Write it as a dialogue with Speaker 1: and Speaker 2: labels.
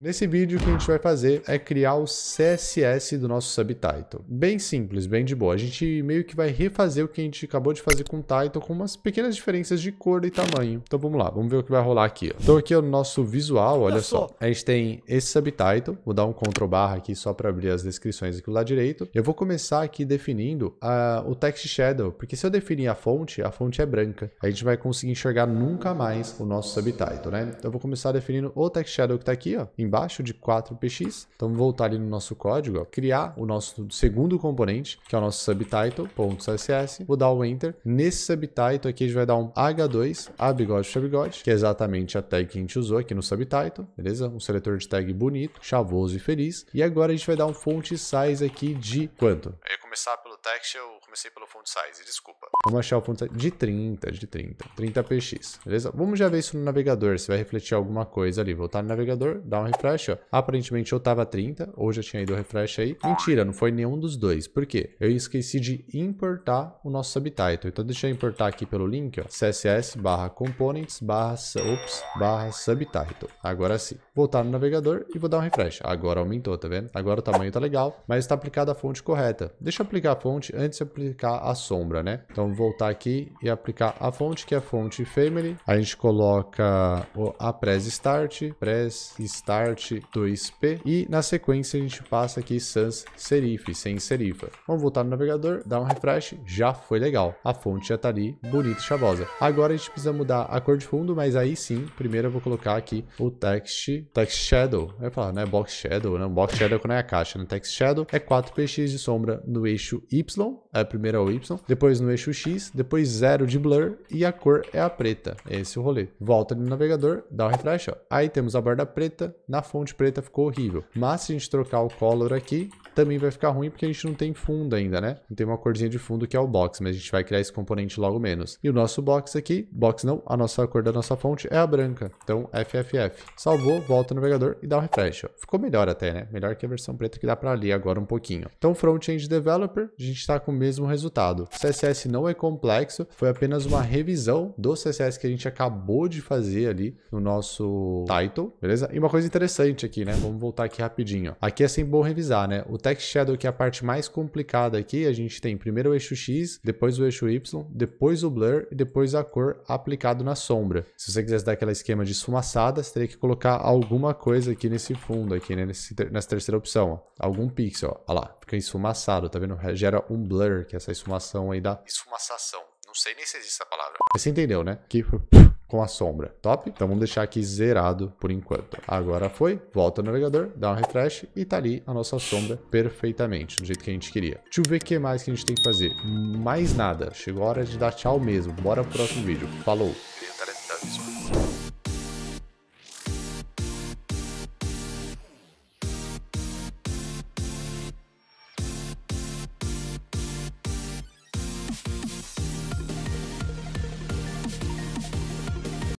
Speaker 1: Nesse vídeo o que a gente vai fazer é criar o CSS do nosso subtitle. Bem simples, bem de boa. A gente meio que vai refazer o que a gente acabou de fazer com o title com umas pequenas diferenças de cor e tamanho. Então vamos lá, vamos ver o que vai rolar aqui. Ó. Então aqui é o nosso visual, olha só. A gente tem esse subtitle, vou dar um CTRL barra aqui só para abrir as descrições aqui do lado direito. Eu vou começar aqui definindo ah, o text shadow, porque se eu definir a fonte, a fonte é branca. A gente vai conseguir enxergar nunca mais o nosso subtitle, né? Então eu vou começar definindo o text shadow que está aqui, ó, embaixo de 4px. Então voltar ali no nosso código, ó, criar o nosso segundo componente, que é o nosso subtitle.css. Vou dar o enter. Nesse subtitle aqui a gente vai dar um h2 abigode abigode, que é exatamente a tag que a gente usou aqui no subtitle, beleza? Um seletor de tag bonito, chavoso e feliz. E agora a gente vai dar um font size aqui de quanto? Eu ia começar pelo text, eu comecei pelo font size, desculpa. Vamos achar o font size de 30, de 30, 30px, beleza? Vamos já ver isso no navegador, se vai refletir alguma coisa ali. Voltar no navegador, dar uma refresh, ó. Aparentemente eu tava 30, hoje já tinha ido refresh aí. Mentira, não foi nenhum dos dois. Por quê? Eu esqueci de importar o nosso subtitle. Então deixa eu importar aqui pelo link, ó. CSS barra components barra, ops, barra subtitle. Agora sim. Voltar no navegador e vou dar um refresh. Agora aumentou, tá vendo? Agora o tamanho tá legal, mas tá aplicada a fonte correta. Deixa eu aplicar a fonte antes de aplicar a sombra, né? Então voltar aqui e aplicar a fonte, que é a fonte family. A gente coloca a press start, press start parte 2P e na sequência a gente passa aqui sans serif, sem serifa. Vamos voltar no navegador, dar um refresh, já foi legal. A fonte já está ali, bonita e chavosa. Agora a gente precisa mudar a cor de fundo, mas aí sim, primeiro eu vou colocar aqui o text, text shadow. Eu ia falar, né? Box shadow, né? Box shadow é quando é a caixa, né? Text shadow é 4px de sombra no eixo Y a primeira é o Y, depois no eixo X, depois zero de blur e a cor é a preta. Esse é o rolê. Volta no navegador, dá o refresh, ó. Aí temos a borda preta, na fonte preta ficou horrível. Mas se a gente trocar o color aqui, também vai ficar ruim porque a gente não tem fundo ainda, né? Não tem uma corzinha de fundo que é o box, mas a gente vai criar esse componente logo menos. E o nosso box aqui, box não, a nossa cor da nossa fonte é a branca. Então, FFF. Salvou, volta no navegador e dá um refresh. Ó. Ficou melhor até, né? Melhor que a versão preta que dá para ler agora um pouquinho. Então, front-end developer, a gente está com o mesmo resultado. CSS não é complexo, foi apenas uma revisão do CSS que a gente acabou de fazer ali no nosso title, beleza? E uma coisa interessante aqui, né? Vamos voltar aqui rapidinho. Aqui é sempre bom revisar, né? O Stack Shadow, que é a parte mais complicada aqui, a gente tem primeiro o eixo X, depois o eixo Y, depois o blur e depois a cor aplicado na sombra. Se você quisesse dar aquele esquema de esfumaçada, você teria que colocar alguma coisa aqui nesse fundo, aqui né? Nesse, nessa terceira opção. Ó. Algum pixel, ó. Olha lá, fica esfumaçado, tá vendo? Gera um blur, que é essa esfumação aí da... Esfumaçação. Não sei nem se existe essa palavra. Mas você entendeu, né? Que com a sombra. Top? Então vamos deixar aqui zerado por enquanto. Agora foi, volta no navegador, dá um refresh e tá ali a nossa sombra perfeitamente, do jeito que a gente queria. Deixa eu ver o que mais que a gente tem que fazer. Mais nada. Chegou a hora de dar tchau mesmo. Bora pro próximo vídeo. Falou!